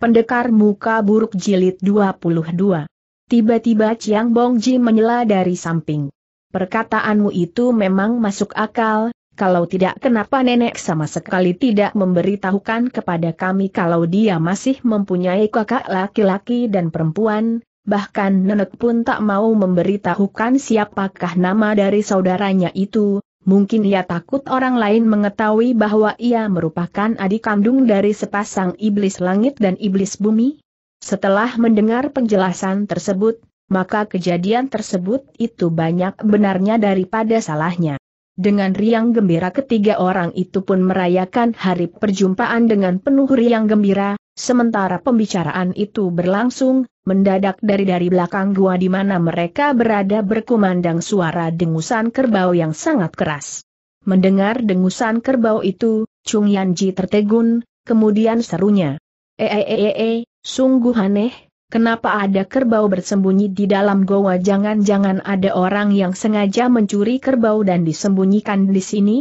Pendekar Muka Buruk Jilid 22 Tiba-tiba Chiang Bongji menyela dari samping. Perkataanmu itu memang masuk akal, kalau tidak kenapa nenek sama sekali tidak memberitahukan kepada kami kalau dia masih mempunyai kakak laki-laki dan perempuan, bahkan nenek pun tak mau memberitahukan siapakah nama dari saudaranya itu, mungkin ia takut orang lain mengetahui bahwa ia merupakan adik kandung dari sepasang iblis langit dan iblis bumi? Setelah mendengar penjelasan tersebut, maka kejadian tersebut itu banyak benarnya daripada salahnya. Dengan riang gembira ketiga orang itu pun merayakan hari perjumpaan dengan penuh riang gembira, Sementara pembicaraan itu berlangsung, mendadak dari dari belakang gua di mana mereka berada berkumandang suara dengusan kerbau yang sangat keras. Mendengar dengusan kerbau itu, Chung Yanji tertegun, kemudian serunya. eh, eh, eh, eh sungguh aneh, kenapa ada kerbau bersembunyi di dalam goa jangan-jangan ada orang yang sengaja mencuri kerbau dan disembunyikan di sini?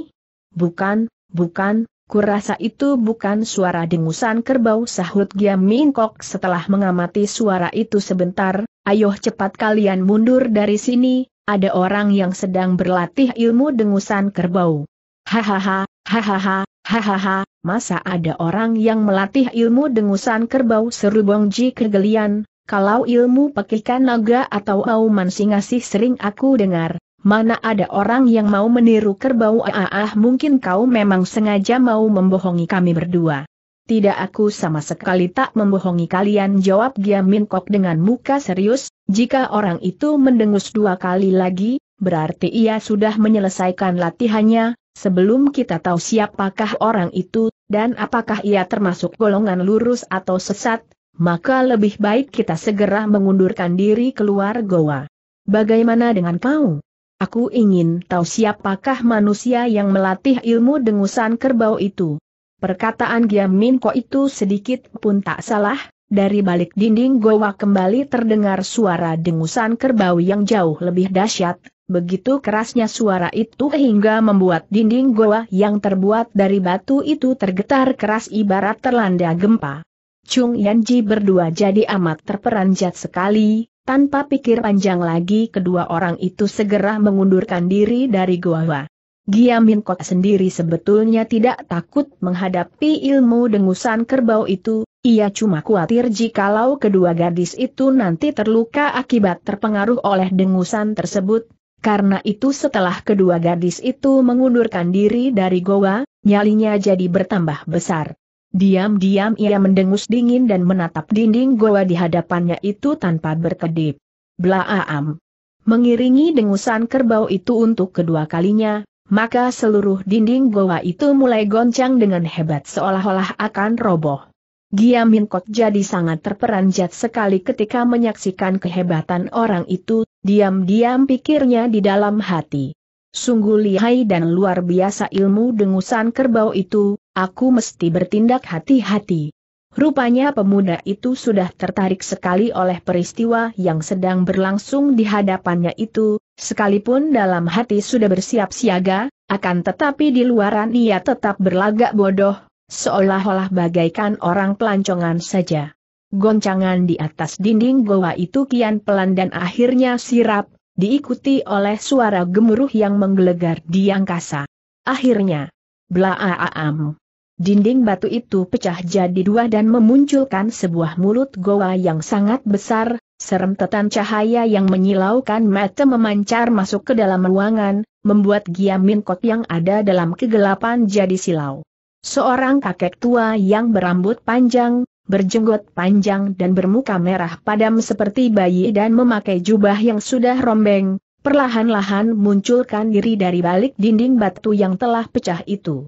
Bukan, bukan, Kurasa itu bukan suara dengusan kerbau sahut Giam Mingkok setelah mengamati suara itu sebentar, ayo cepat kalian mundur dari sini, ada orang yang sedang berlatih ilmu dengusan kerbau. Hahaha, hahaha, hahaha, masa ada orang yang melatih ilmu dengusan kerbau seru Ji kegelian, kalau ilmu pekikan naga atau auman sih sering aku dengar, Mana ada orang yang mau meniru kerbau ah, ah mungkin kau memang sengaja mau membohongi kami berdua. Tidak aku sama sekali tak membohongi kalian jawab Gia Minkok dengan muka serius, jika orang itu mendengus dua kali lagi, berarti ia sudah menyelesaikan latihannya, sebelum kita tahu siapakah orang itu, dan apakah ia termasuk golongan lurus atau sesat, maka lebih baik kita segera mengundurkan diri keluar goa. Bagaimana dengan kau? Aku ingin tahu siapakah manusia yang melatih ilmu dengusan kerbau itu. Perkataan Giam Min Ko itu sedikit pun tak salah, dari balik dinding goa kembali terdengar suara dengusan kerbau yang jauh lebih dahsyat, begitu kerasnya suara itu hingga membuat dinding goa yang terbuat dari batu itu tergetar keras ibarat terlanda gempa. Chung Yanji berdua jadi amat terperanjat sekali, tanpa pikir panjang lagi kedua orang itu segera mengundurkan diri dari gua. Giamin Kok sendiri sebetulnya tidak takut menghadapi ilmu dengusan kerbau itu, ia cuma khawatir jikalau kedua gadis itu nanti terluka akibat terpengaruh oleh dengusan tersebut, karena itu setelah kedua gadis itu mengundurkan diri dari goa, nyalinya jadi bertambah besar. Diam-diam ia mendengus dingin dan menatap dinding goa di hadapannya itu tanpa berkedip. Blaam, Mengiringi dengusan kerbau itu untuk kedua kalinya, maka seluruh dinding goa itu mulai goncang dengan hebat seolah-olah akan roboh. Giamin Kot jadi sangat terperanjat sekali ketika menyaksikan kehebatan orang itu, diam-diam pikirnya di dalam hati. Sungguh lihai dan luar biasa ilmu dengusan kerbau itu, aku mesti bertindak hati-hati. Rupanya pemuda itu sudah tertarik sekali oleh peristiwa yang sedang berlangsung di hadapannya itu, sekalipun dalam hati sudah bersiap siaga, akan tetapi di luaran ia tetap berlagak bodoh, seolah-olah bagaikan orang pelancongan saja. Goncangan di atas dinding goa itu kian pelan dan akhirnya sirap, diikuti oleh suara gemuruh yang menggelegar di angkasa. Akhirnya, blaaam. Dinding batu itu pecah jadi dua dan memunculkan sebuah mulut goa yang sangat besar, serem tetan cahaya yang menyilaukan mata memancar masuk ke dalam ruangan, membuat Giamin Kot yang ada dalam kegelapan jadi silau. Seorang kakek tua yang berambut panjang, berjenggot panjang dan bermuka merah padam seperti bayi dan memakai jubah yang sudah rombeng, perlahan-lahan munculkan diri dari balik dinding batu yang telah pecah itu.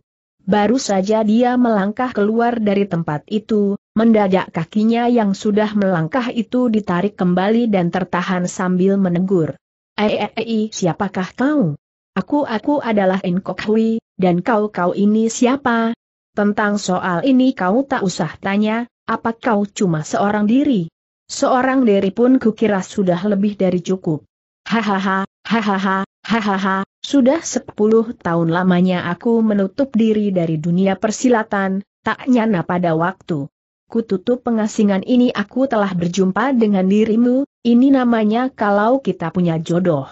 Baru saja dia melangkah keluar dari tempat itu, mendadak kakinya yang sudah melangkah itu ditarik kembali dan tertahan sambil menegur. Ei, eh, eh, eh, siapakah kau? Aku aku adalah Enkok Hui, dan kau-kau ini siapa? Tentang soal ini kau tak usah tanya, apa kau cuma seorang diri? Seorang diri pun kukira sudah lebih dari cukup. Hahaha, hahaha, hahaha, sudah sepuluh tahun lamanya aku menutup diri dari dunia persilatan, tak nyana pada waktu. Kututup pengasingan ini aku telah berjumpa dengan dirimu, ini namanya kalau kita punya jodoh.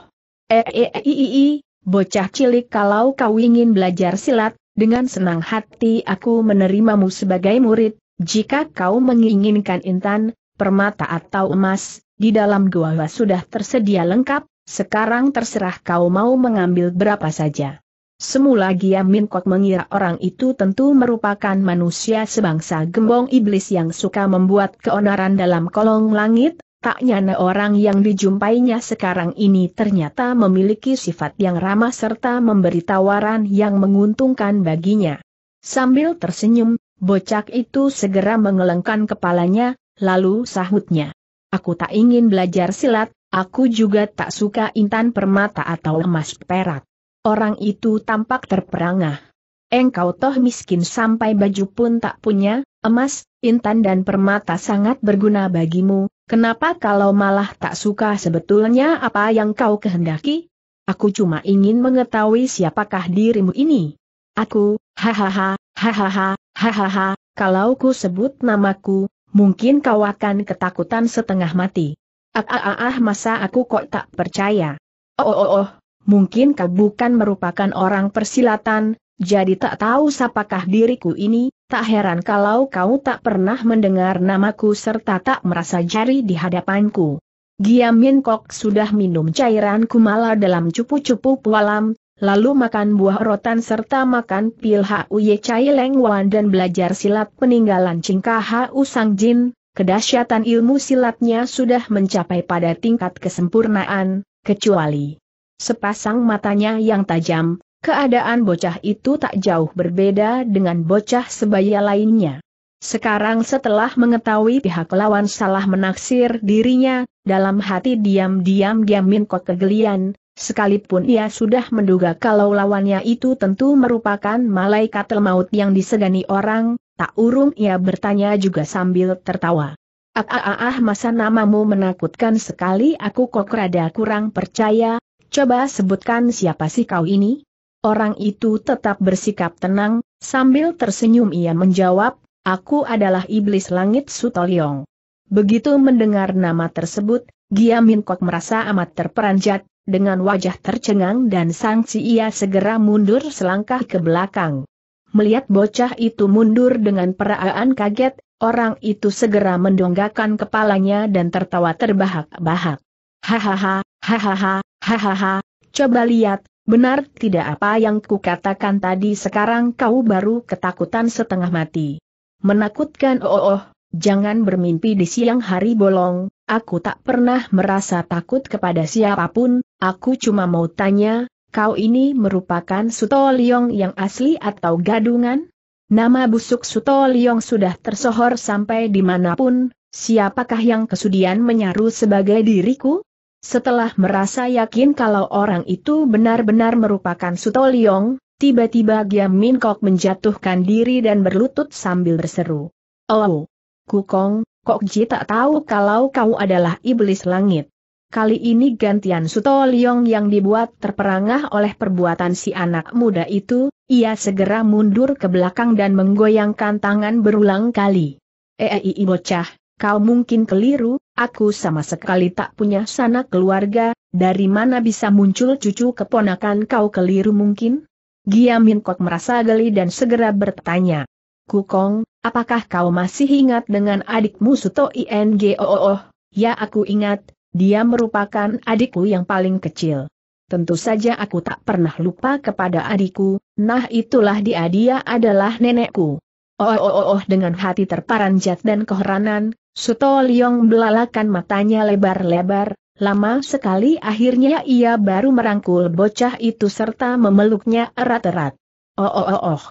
Eeeii, eh, eh, eh, bocah cilik kalau kau ingin belajar silat, dengan senang hati aku menerimamu sebagai murid, jika kau menginginkan intan, permata atau emas, di dalam gua sudah tersedia lengkap, sekarang terserah kau mau mengambil berapa saja. Semula Gia Min Kok mengira orang itu tentu merupakan manusia sebangsa gembong iblis yang suka membuat keonaran dalam kolong langit, tak nyana orang yang dijumpainya sekarang ini ternyata memiliki sifat yang ramah serta memberi tawaran yang menguntungkan baginya. Sambil tersenyum, bocak itu segera mengelengkan kepalanya, lalu sahutnya. Aku tak ingin belajar silat, Aku juga tak suka intan permata atau emas perak. Orang itu tampak terperangah. Engkau toh miskin sampai baju pun tak punya, emas, intan dan permata sangat berguna bagimu, kenapa kalau malah tak suka sebetulnya apa yang kau kehendaki? Aku cuma ingin mengetahui siapakah dirimu ini. Aku, hahaha, hahaha, hahaha, kalau ku sebut namaku, mungkin kau akan ketakutan setengah mati. Ah, ah, masa aku kok tak percaya? Oh, oh, oh, mungkin kau bukan merupakan orang persilatan, jadi tak tahu siapakah diriku ini, tak heran kalau kau tak pernah mendengar namaku serta tak merasa jari di hadapanku. Giamin Kok sudah minum cairan kumala dalam cupu-cupu pualam, lalu makan buah rotan serta makan pil HUY Chai Leng Wan dan belajar silat peninggalan Cingka Usang Jin, kedahsyatan ilmu silatnya sudah mencapai pada tingkat kesempurnaan, kecuali sepasang matanya yang tajam, keadaan bocah itu tak jauh berbeda dengan bocah sebaya lainnya. Sekarang setelah mengetahui pihak lawan salah menaksir dirinya, dalam hati diam-diam dia minkot kegelian, sekalipun ia sudah menduga kalau lawannya itu tentu merupakan malaikat maut yang disegani orang, Tak urung ia bertanya juga sambil tertawa. Ah, ah, ah, ah masa namamu menakutkan sekali aku kok rada kurang percaya, coba sebutkan siapa sih kau ini? Orang itu tetap bersikap tenang, sambil tersenyum ia menjawab, aku adalah iblis langit Sutoliong. Begitu mendengar nama tersebut, Giamin Kok merasa amat terperanjat, dengan wajah tercengang dan sangsi ia segera mundur selangkah ke belakang. Melihat bocah itu mundur dengan peraaan kaget, orang itu segera mendonggakan kepalanya dan tertawa terbahak-bahak. Hahaha, hahaha, hahaha, coba lihat, benar tidak apa yang kukatakan tadi sekarang kau baru ketakutan setengah mati. Menakutkan oh oh, jangan bermimpi di siang hari bolong, aku tak pernah merasa takut kepada siapapun, aku cuma mau tanya, kau ini merupakan Suto Liong yang asli atau gadungan? Nama busuk Suto Liong sudah tersohor sampai dimanapun, siapakah yang kesudian menyaru sebagai diriku? Setelah merasa yakin kalau orang itu benar-benar merupakan Suto Liong, tiba-tiba Giam Min Kok menjatuhkan diri dan berlutut sambil berseru. Oh, Kukong, Kok Ji tak tahu kalau kau adalah iblis langit. Kali ini gantian Suto Liong yang dibuat terperangah oleh perbuatan si anak muda itu, ia segera mundur ke belakang dan menggoyangkan tangan berulang kali. Ei eh, eh, bocah, kau mungkin keliru, aku sama sekali tak punya sanak keluarga, dari mana bisa muncul cucu keponakan kau keliru mungkin? Min Kok merasa geli dan segera bertanya. Kukong, apakah kau masih ingat dengan adikmu Suto Ingooh? Oh oh? Ya aku ingat, dia merupakan adikku yang paling kecil. Tentu saja aku tak pernah lupa kepada adikku, nah itulah dia dia adalah nenekku. Oh oh oh oh dengan hati terparanjat dan keheranan, Suto Liong belalakan matanya lebar-lebar, lama sekali akhirnya ia baru merangkul bocah itu serta memeluknya erat-erat. Oh oh oh oh.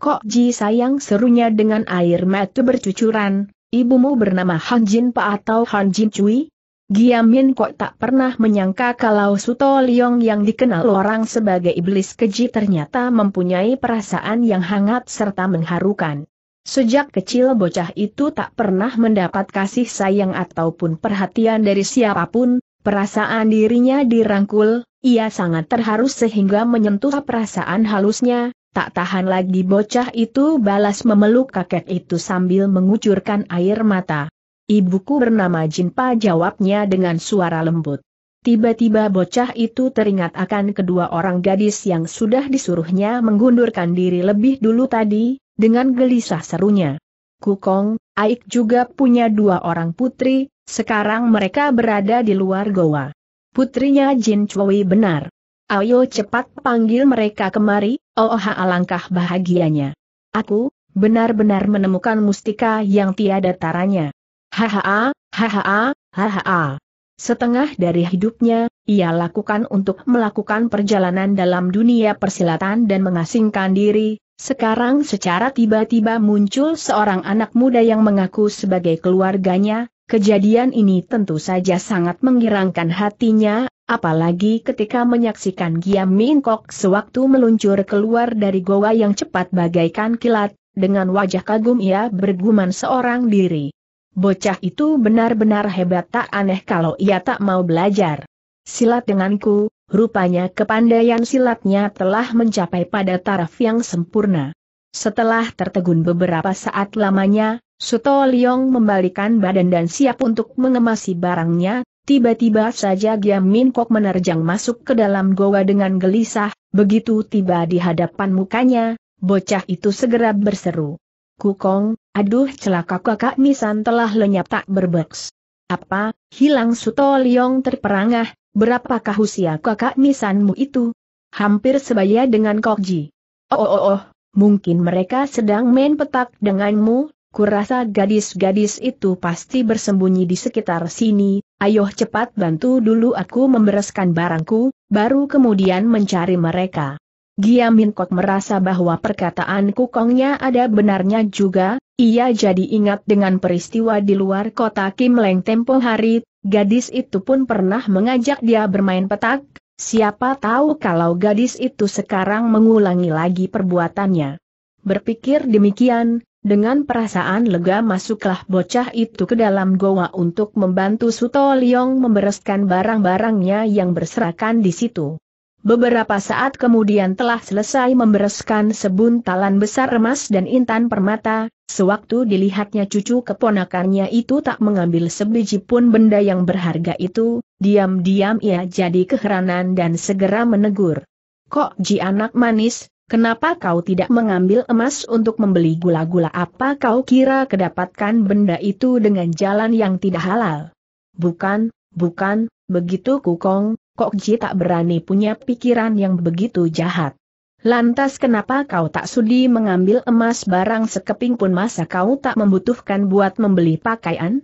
Kok Ji sayang serunya dengan air mata bercucuran, ibumu bernama Han Jin Pa atau Han Jin Cui? Giamin kok tak pernah menyangka kalau Suto Liong yang dikenal orang sebagai iblis keji ternyata mempunyai perasaan yang hangat serta mengharukan. Sejak kecil bocah itu tak pernah mendapat kasih sayang ataupun perhatian dari siapapun, perasaan dirinya dirangkul, ia sangat terharu sehingga menyentuh perasaan halusnya, tak tahan lagi bocah itu balas memeluk kakek itu sambil mengucurkan air mata. Ibuku bernama Jinpa jawabnya dengan suara lembut. Tiba-tiba bocah itu teringat akan kedua orang gadis yang sudah disuruhnya mengundurkan diri lebih dulu tadi, dengan gelisah serunya. Kukong, Aik juga punya dua orang putri, sekarang mereka berada di luar goa. Putrinya Jin Chui benar. Ayo cepat panggil mereka kemari, oh alangkah bahagianya. Aku, benar-benar menemukan mustika yang tiada taranya. Hahaha, hahaha, hahaha. Setengah dari hidupnya, ia lakukan untuk melakukan perjalanan dalam dunia persilatan dan mengasingkan diri, sekarang secara tiba-tiba muncul seorang anak muda yang mengaku sebagai keluarganya, kejadian ini tentu saja sangat mengirangkan hatinya, apalagi ketika menyaksikan Giam Min Kok sewaktu meluncur keluar dari goa yang cepat bagaikan kilat, dengan wajah kagum ia bergumam seorang diri. Bocah itu benar-benar hebat tak aneh kalau ia tak mau belajar. Silat denganku, rupanya kepandaian silatnya telah mencapai pada taraf yang sempurna. Setelah tertegun beberapa saat lamanya, Suto Liong membalikan badan dan siap untuk mengemasi barangnya, tiba-tiba saja Giam Min Kok menerjang masuk ke dalam goa dengan gelisah, begitu tiba di hadapan mukanya, bocah itu segera berseru. Kukong, aduh celaka kakak Misan telah lenyap tak berbeks. Apa, hilang Suto Liong terperangah, berapakah usia kakak Misanmu itu? Hampir sebaya dengan Kokji. Oh, oh oh oh, mungkin mereka sedang main petak denganmu, kurasa gadis-gadis itu pasti bersembunyi di sekitar sini, ayo cepat bantu dulu aku membereskan barangku, baru kemudian mencari mereka. Giamin Kok merasa bahwa perkataan Kukongnya ada benarnya juga, ia jadi ingat dengan peristiwa di luar kota Kim Leng tempo hari, gadis itu pun pernah mengajak dia bermain petak, siapa tahu kalau gadis itu sekarang mengulangi lagi perbuatannya. Berpikir demikian, dengan perasaan lega masuklah bocah itu ke dalam goa untuk membantu Suto Liong membereskan barang-barangnya yang berserakan di situ. Beberapa saat kemudian telah selesai membereskan sebuntalan besar emas dan intan permata, sewaktu dilihatnya cucu keponakannya itu tak mengambil sebiji pun benda yang berharga itu, diam-diam ia jadi keheranan dan segera menegur. Kok ji anak manis, kenapa kau tidak mengambil emas untuk membeli gula-gula apa kau kira kedapatkan benda itu dengan jalan yang tidak halal? Bukan, bukan, begitu kukong, Kok Ji tak berani punya pikiran yang begitu jahat. Lantas kenapa kau tak sudi mengambil emas barang sekeping pun masa kau tak membutuhkan buat membeli pakaian?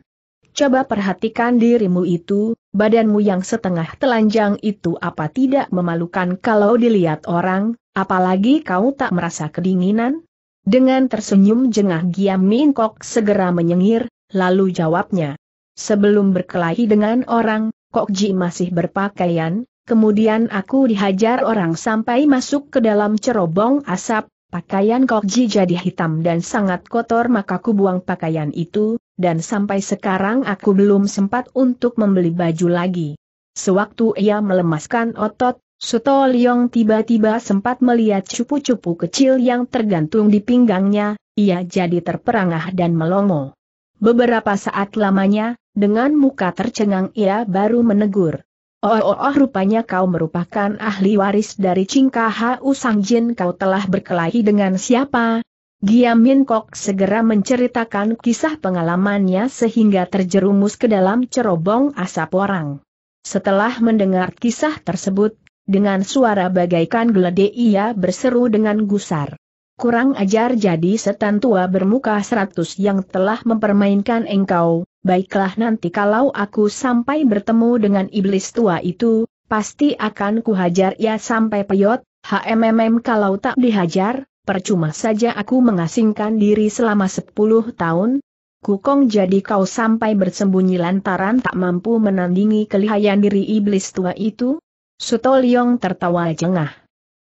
Coba perhatikan dirimu itu, badanmu yang setengah telanjang itu apa tidak memalukan kalau dilihat orang, apalagi kau tak merasa kedinginan? Dengan tersenyum jengah Giam Min segera menyengir, lalu jawabnya. Sebelum berkelahi dengan orang, Kokji masih berpakaian, kemudian aku dihajar orang sampai masuk ke dalam cerobong asap, Pakaian Kokji jadi hitam dan sangat kotor maka aku buang pakaian itu, dan sampai sekarang aku belum sempat untuk membeli baju lagi. Sewaktu ia melemaskan otot, Suto Liong tiba-tiba sempat melihat cupu-cupu kecil yang tergantung di pinggangnya, ia jadi terperangah dan melongo. Beberapa saat lamanya, dengan muka tercengang ia baru menegur. Oh, oh, oh rupanya kau merupakan ahli waris dari Cingkaha Usang Jin kau telah berkelahi dengan siapa? Giamin Kok segera menceritakan kisah pengalamannya sehingga terjerumus ke dalam cerobong asap orang. Setelah mendengar kisah tersebut, dengan suara bagaikan geledek ia berseru dengan gusar. Kurang ajar jadi setan tua bermuka seratus yang telah mempermainkan engkau, baiklah nanti kalau aku sampai bertemu dengan iblis tua itu, pasti akan kuhajar ya sampai peyot, HMMM kalau tak dihajar, percuma saja aku mengasingkan diri selama sepuluh tahun, Kukong jadi kau sampai bersembunyi lantaran tak mampu menandingi kelihayan diri iblis tua itu? sutoliong tertawa jengah.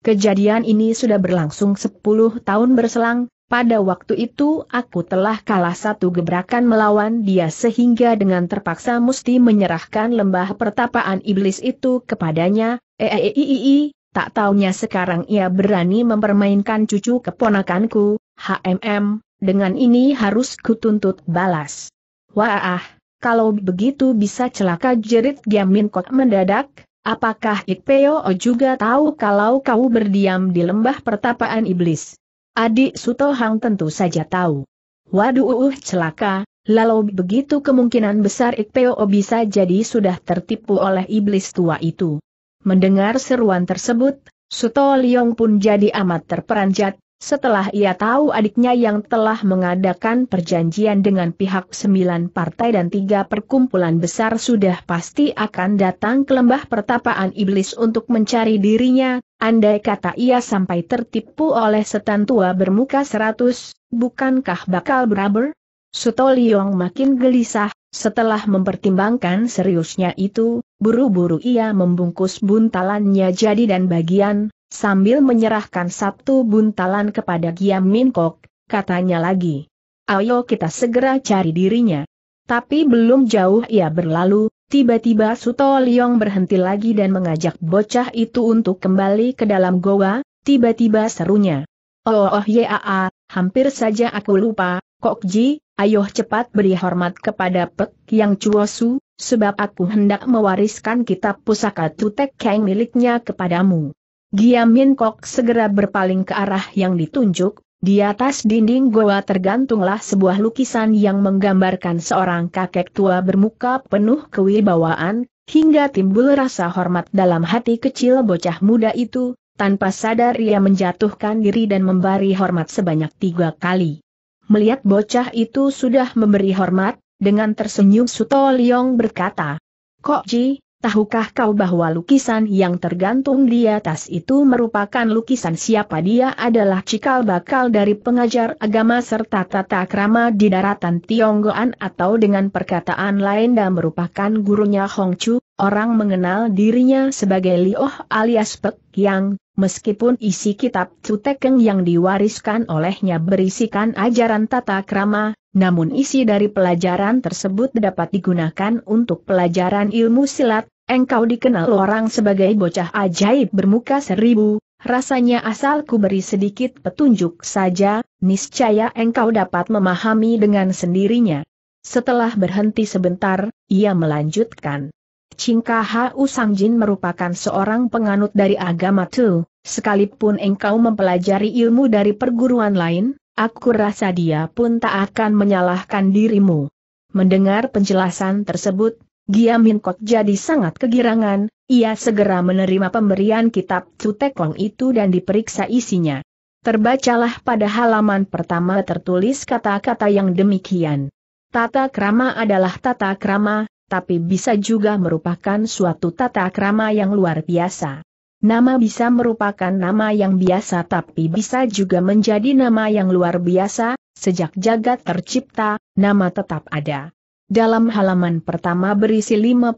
Kejadian ini sudah berlangsung 10 tahun berselang, pada waktu itu aku telah kalah satu gebrakan melawan dia sehingga dengan terpaksa mesti menyerahkan lembah pertapaan iblis itu kepadanya, eeeii, eh, eh, eh, tak taunya sekarang ia berani mempermainkan cucu keponakanku, HMM, dengan ini harus kutuntut balas. Wah, kalau begitu bisa celaka jerit Giamin Kot mendadak, Apakah Ikpeo juga tahu kalau kau berdiam di lembah pertapaan iblis? Adik Sutohang tentu saja tahu. Waduh celaka, lalu begitu kemungkinan besar Ikpeo bisa jadi sudah tertipu oleh iblis tua itu. Mendengar seruan tersebut, Suto Liong pun jadi amat terperanjat, setelah ia tahu adiknya yang telah mengadakan perjanjian dengan pihak sembilan partai dan tiga perkumpulan besar sudah pasti akan datang ke lembah pertapaan iblis untuk mencari dirinya, andai kata ia sampai tertipu oleh setan tua bermuka seratus, bukankah bakal beraber? Suto Liong makin gelisah, setelah mempertimbangkan seriusnya itu, buru-buru ia membungkus buntalannya jadi dan bagian, Sambil menyerahkan sabtu buntalan kepada Giam Minkok, katanya lagi. Ayo kita segera cari dirinya. Tapi belum jauh ia berlalu, tiba-tiba Suto Liong berhenti lagi dan mengajak bocah itu untuk kembali ke dalam goa, tiba-tiba serunya. Oh oh yaa, hampir saja aku lupa, Kok Ji, ayo cepat beri hormat kepada Pek Yang Su, sebab aku hendak mewariskan kitab pusaka Tutek Kang miliknya kepadamu. Giamin Kok segera berpaling ke arah yang ditunjuk, di atas dinding goa tergantunglah sebuah lukisan yang menggambarkan seorang kakek tua bermuka penuh kewibawaan, hingga timbul rasa hormat dalam hati kecil bocah muda itu, tanpa sadar ia menjatuhkan diri dan memberi hormat sebanyak tiga kali. Melihat bocah itu sudah memberi hormat, dengan tersenyum Suto Yong berkata, Kok Ji, Tahukah kau bahwa lukisan yang tergantung di atas itu merupakan lukisan siapa dia adalah cikal bakal dari pengajar agama serta tata krama di daratan Tionggoan atau dengan perkataan lain dan merupakan gurunya Hong Chu, orang mengenal dirinya sebagai Lioh alias Pek Yang, meskipun isi kitab Tutekeng yang diwariskan olehnya berisikan ajaran tata krama, namun isi dari pelajaran tersebut dapat digunakan untuk pelajaran ilmu silat, Engkau dikenal orang sebagai bocah ajaib bermuka seribu, rasanya asalku beri sedikit petunjuk saja, niscaya engkau dapat memahami dengan sendirinya. Setelah berhenti sebentar, ia melanjutkan. Cingkaha Jin merupakan seorang penganut dari agama Tu, sekalipun engkau mempelajari ilmu dari perguruan lain, aku rasa dia pun tak akan menyalahkan dirimu. Mendengar penjelasan tersebut, Giamin Kok jadi sangat kegirangan, ia segera menerima pemberian kitab Tutekong itu dan diperiksa isinya. Terbacalah pada halaman pertama tertulis kata-kata yang demikian. Tata krama adalah tata krama, tapi bisa juga merupakan suatu tata krama yang luar biasa. Nama bisa merupakan nama yang biasa tapi bisa juga menjadi nama yang luar biasa, sejak jagat tercipta, nama tetap ada. Dalam halaman pertama berisi 59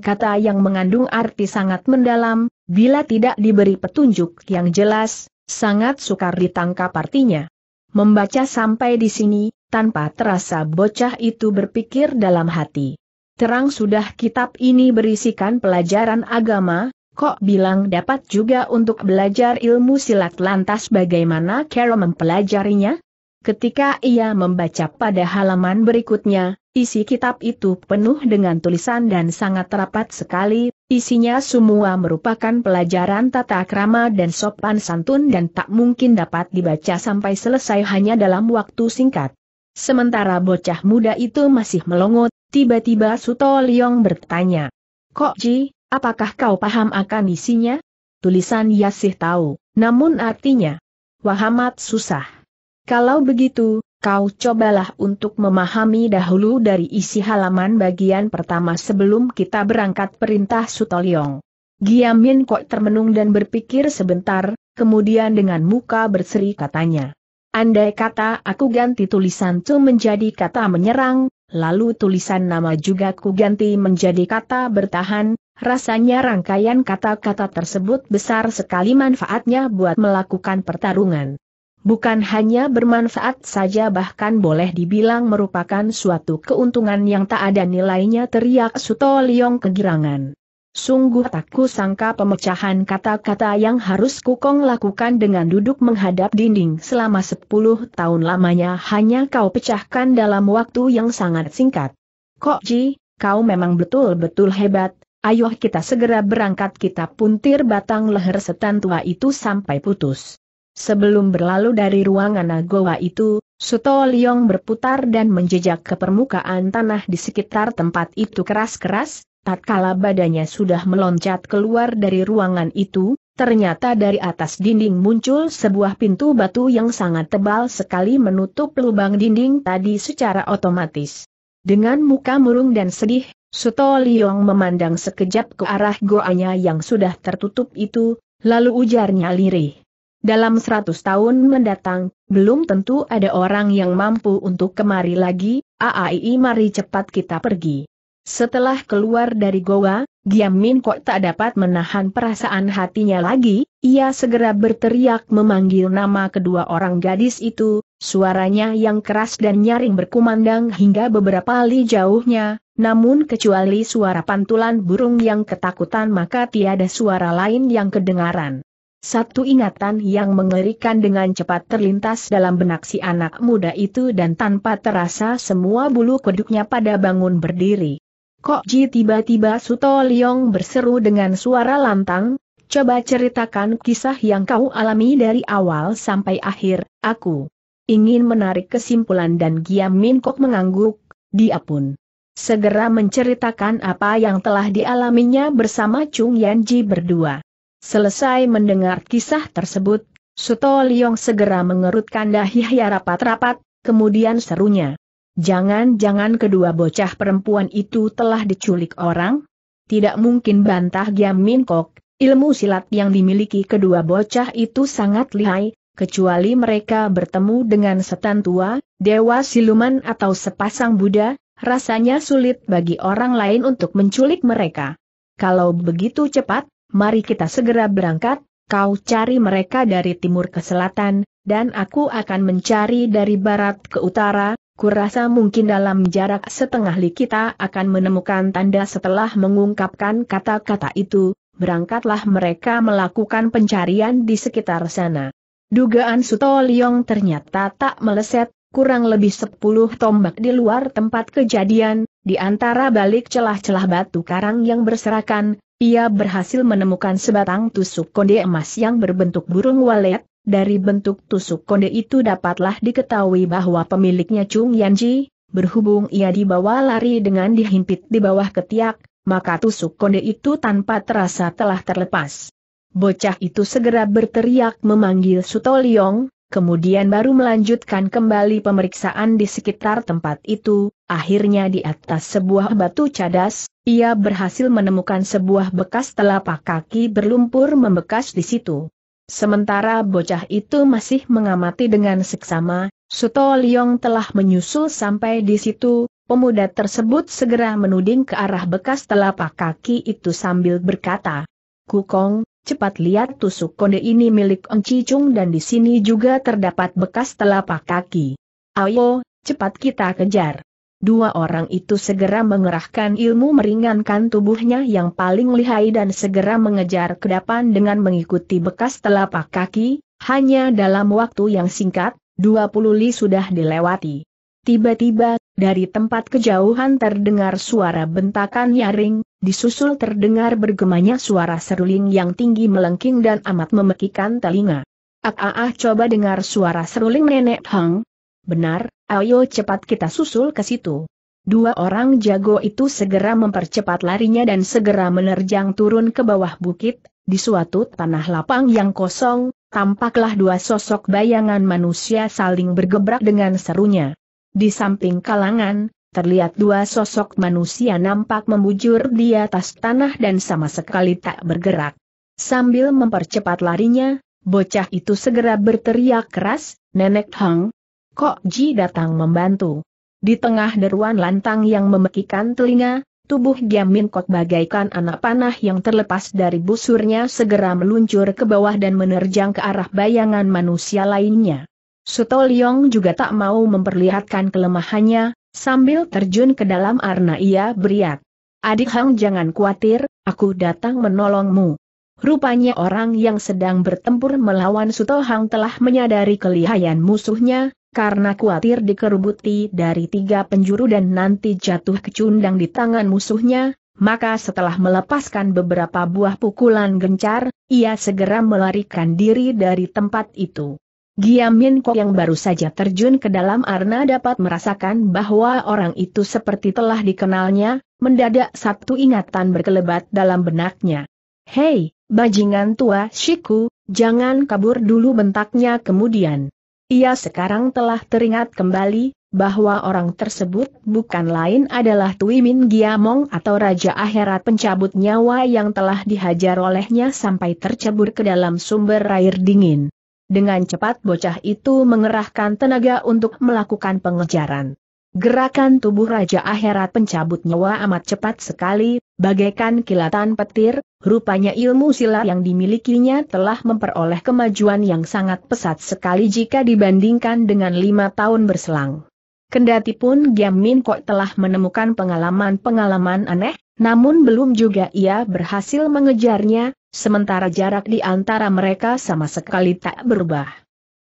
kata yang mengandung arti sangat mendalam, bila tidak diberi petunjuk yang jelas, sangat sukar ditangkap artinya. Membaca sampai di sini, tanpa terasa bocah itu berpikir dalam hati. Terang sudah kitab ini berisikan pelajaran agama, kok bilang dapat juga untuk belajar ilmu silat lantas bagaimana Carol mempelajarinya? Ketika ia membaca pada halaman berikutnya, isi kitab itu penuh dengan tulisan dan sangat rapat sekali, isinya semua merupakan pelajaran tata krama dan sopan santun dan tak mungkin dapat dibaca sampai selesai hanya dalam waktu singkat. Sementara bocah muda itu masih melongo, tiba-tiba Suto Liong bertanya, Kok Ji, apakah kau paham akan isinya? Tulisan Yasih tahu, namun artinya, wahamat susah. Kalau begitu, kau cobalah untuk memahami dahulu dari isi halaman bagian pertama sebelum kita berangkat perintah Sutoliong. Giamin kok termenung dan berpikir sebentar, kemudian dengan muka berseri katanya. Andai kata aku ganti tulisan tu menjadi kata menyerang, lalu tulisan nama juga ku ganti menjadi kata bertahan, rasanya rangkaian kata-kata tersebut besar sekali manfaatnya buat melakukan pertarungan. Bukan hanya bermanfaat saja bahkan boleh dibilang merupakan suatu keuntungan yang tak ada nilainya teriak Suto Liong kegirangan. Sungguh tak sangka pemecahan kata-kata yang harus Kukong lakukan dengan duduk menghadap dinding selama 10 tahun lamanya hanya kau pecahkan dalam waktu yang sangat singkat. Kok Ji, kau memang betul-betul hebat, ayo kita segera berangkat kita puntir batang leher setan tua itu sampai putus. Sebelum berlalu dari ruangan Nagowa itu, Suto Liong berputar dan menjejak ke permukaan tanah di sekitar tempat itu keras-keras, tatkala badannya sudah meloncat keluar dari ruangan itu, ternyata dari atas dinding muncul sebuah pintu batu yang sangat tebal sekali menutup lubang dinding tadi secara otomatis. Dengan muka murung dan sedih, Suto Liong memandang sekejap ke arah goanya yang sudah tertutup itu, lalu ujarnya lirih. Dalam seratus tahun mendatang, belum tentu ada orang yang mampu untuk kemari lagi, AAI mari cepat kita pergi. Setelah keluar dari goa, Giam Min Kok tak dapat menahan perasaan hatinya lagi, ia segera berteriak memanggil nama kedua orang gadis itu, suaranya yang keras dan nyaring berkumandang hingga beberapa li jauhnya, namun kecuali suara pantulan burung yang ketakutan maka tiada suara lain yang kedengaran. Satu ingatan yang mengerikan dengan cepat terlintas dalam benak si anak muda itu dan tanpa terasa semua bulu kuduknya pada bangun berdiri. Kok Ji tiba-tiba Suto Liong berseru dengan suara lantang, coba ceritakan kisah yang kau alami dari awal sampai akhir, aku ingin menarik kesimpulan dan Giam Min Kok mengangguk, dia pun segera menceritakan apa yang telah dialaminya bersama Chung Yan Ji berdua. Selesai mendengar kisah tersebut, Suto Liong segera mengerutkan dahinya rapat-rapat, kemudian serunya. Jangan-jangan kedua bocah perempuan itu telah diculik orang? Tidak mungkin bantah Giam Min Kok, ilmu silat yang dimiliki kedua bocah itu sangat lihai, kecuali mereka bertemu dengan setan tua, dewa siluman atau sepasang Buddha, rasanya sulit bagi orang lain untuk menculik mereka. Kalau begitu cepat, mari kita segera berangkat, kau cari mereka dari timur ke selatan, dan aku akan mencari dari barat ke utara, kurasa mungkin dalam jarak setengah li kita akan menemukan tanda setelah mengungkapkan kata-kata itu, berangkatlah mereka melakukan pencarian di sekitar sana. Dugaan Suto Liong ternyata tak meleset, kurang lebih sepuluh tombak di luar tempat kejadian, di antara balik celah-celah batu karang yang berserakan, ia berhasil menemukan sebatang tusuk konde emas yang berbentuk burung walet, dari bentuk tusuk konde itu dapatlah diketahui bahwa pemiliknya Chung Yanji, berhubung ia dibawa lari dengan dihimpit di bawah ketiak, maka tusuk konde itu tanpa terasa telah terlepas. Bocah itu segera berteriak memanggil Suto Liong, kemudian baru melanjutkan kembali pemeriksaan di sekitar tempat itu, akhirnya di atas sebuah batu cadas, ia berhasil menemukan sebuah bekas telapak kaki berlumpur membekas di situ. Sementara bocah itu masih mengamati dengan seksama, Suto Liong telah menyusul sampai di situ, pemuda tersebut segera menuding ke arah bekas telapak kaki itu sambil berkata, Kukong, Cepat lihat tusuk konde ini milik Ong Cicung dan di sini juga terdapat bekas telapak kaki. Ayo, cepat kita kejar. Dua orang itu segera mengerahkan ilmu meringankan tubuhnya yang paling lihai dan segera mengejar ke depan dengan mengikuti bekas telapak kaki, hanya dalam waktu yang singkat, 20 li sudah dilewati. Tiba-tiba, dari tempat kejauhan terdengar suara bentakan nyaring, disusul terdengar bergemanya suara seruling yang tinggi melengking dan amat memekikan telinga. Ah, ah, ah coba dengar suara seruling nenek Hang. Benar, ayo cepat kita susul ke situ. Dua orang jago itu segera mempercepat larinya dan segera menerjang turun ke bawah bukit, di suatu tanah lapang yang kosong, tampaklah dua sosok bayangan manusia saling bergebrak dengan serunya. Di samping kalangan, terlihat dua sosok manusia nampak membujur di atas tanah dan sama sekali tak bergerak. Sambil mempercepat larinya, bocah itu segera berteriak keras, Nenek Hang, Kok Ji datang membantu. Di tengah deruan lantang yang memekikan telinga, tubuh Giamin Kok bagaikan anak panah yang terlepas dari busurnya segera meluncur ke bawah dan menerjang ke arah bayangan manusia lainnya. Suto Leong juga tak mau memperlihatkan kelemahannya, Sambil terjun ke dalam arna ia beriak. Adik Hang jangan khawatir, aku datang menolongmu. Rupanya orang yang sedang bertempur melawan Suto Hang telah menyadari kelihayan musuhnya, karena khawatir dikerubuti dari tiga penjuru dan nanti jatuh kecundang di tangan musuhnya, maka setelah melepaskan beberapa buah pukulan gencar, ia segera melarikan diri dari tempat itu. Giam Min Kok yang baru saja terjun ke dalam arna dapat merasakan bahwa orang itu seperti telah dikenalnya, mendadak satu ingatan berkelebat dalam benaknya. Hei, bajingan tua Shiku, jangan kabur dulu bentaknya kemudian. Ia sekarang telah teringat kembali, bahwa orang tersebut bukan lain adalah Tui Min Giamong atau Raja Akhirat pencabut nyawa yang telah dihajar olehnya sampai tercebur ke dalam sumber air dingin. Dengan cepat bocah itu mengerahkan tenaga untuk melakukan pengejaran. Gerakan tubuh Raja Akhirat pencabut nyawa amat cepat sekali, bagaikan kilatan petir, rupanya ilmu silat yang dimilikinya telah memperoleh kemajuan yang sangat pesat sekali jika dibandingkan dengan lima tahun berselang. Kendati pun Giam Min Kok telah menemukan pengalaman-pengalaman aneh, namun belum juga ia berhasil mengejarnya, sementara jarak di antara mereka sama sekali tak berubah.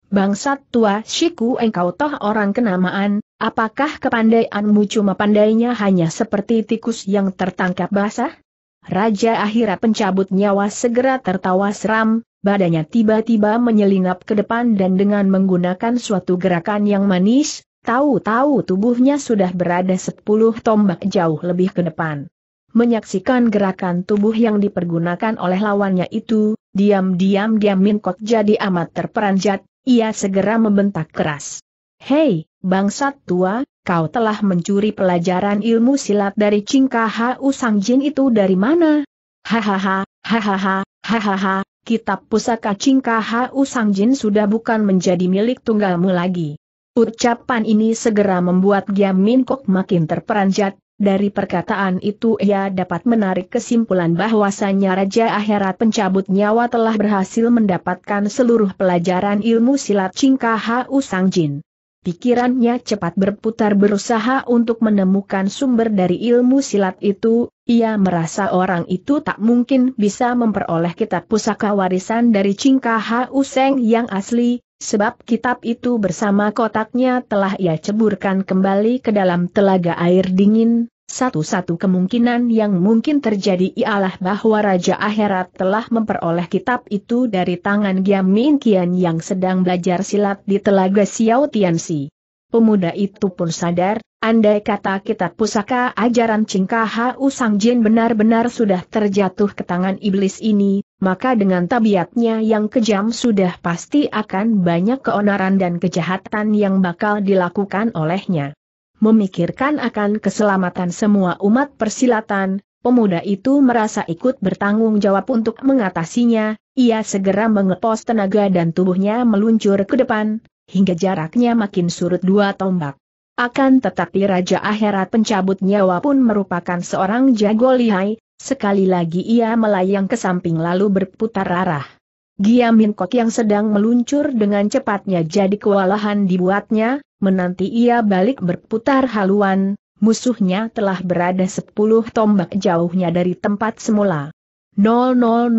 Bangsat tua Shiku engkau toh orang kenamaan, apakah kepandaianmu cuma pandainya hanya seperti tikus yang tertangkap basah? Raja akhirnya pencabut nyawa segera tertawa seram, badannya tiba-tiba menyelinap ke depan dan dengan menggunakan suatu gerakan yang manis, tahu-tahu tubuhnya sudah berada sepuluh tombak jauh lebih ke depan menyaksikan gerakan tubuh yang dipergunakan oleh lawannya itu, diam-diam dia Minkok jadi amat terperanjat, ia segera membentak keras. Hei, bangsat tua, kau telah mencuri pelajaran ilmu silat dari cingkah Usang Sang Jin itu dari mana? Hahaha, hahaha, hahaha, kitab pusaka cingkah Usang Sang Jin sudah bukan menjadi milik tunggalmu lagi. Ucapan ini segera membuat Giam Min Kok makin terperanjat, dari perkataan itu ia dapat menarik kesimpulan bahwasannya Raja Akhirat Pencabut Nyawa telah berhasil mendapatkan seluruh pelajaran ilmu silat Cingkaha Usang Jin. Pikirannya cepat berputar berusaha untuk menemukan sumber dari ilmu silat itu, ia merasa orang itu tak mungkin bisa memperoleh kitab pusaka warisan dari Cingkaha Useng yang asli, sebab kitab itu bersama kotaknya telah ia ceburkan kembali ke dalam telaga air dingin, satu-satu kemungkinan yang mungkin terjadi ialah bahwa Raja Akhirat telah memperoleh kitab itu dari tangan Min Kian yang sedang belajar silat di Telaga Xiao Tianxi. Pemuda itu pun sadar, andai kata kitab pusaka ajaran Cingkaha Usang Jin benar-benar sudah terjatuh ke tangan iblis ini, maka dengan tabiatnya yang kejam sudah pasti akan banyak keonaran dan kejahatan yang bakal dilakukan olehnya memikirkan akan keselamatan semua umat persilatan, pemuda itu merasa ikut bertanggung jawab untuk mengatasinya, ia segera mengepos tenaga dan tubuhnya meluncur ke depan, hingga jaraknya makin surut dua tombak. Akan tetapi Raja Akhirat pencabut nyawa pun merupakan seorang jago lihai, sekali lagi ia melayang ke samping lalu berputar arah. Giamin Min Kok yang sedang meluncur dengan cepatnya jadi kewalahan dibuatnya, menanti ia balik berputar haluan, musuhnya telah berada sepuluh tombak jauhnya dari tempat semula. 000000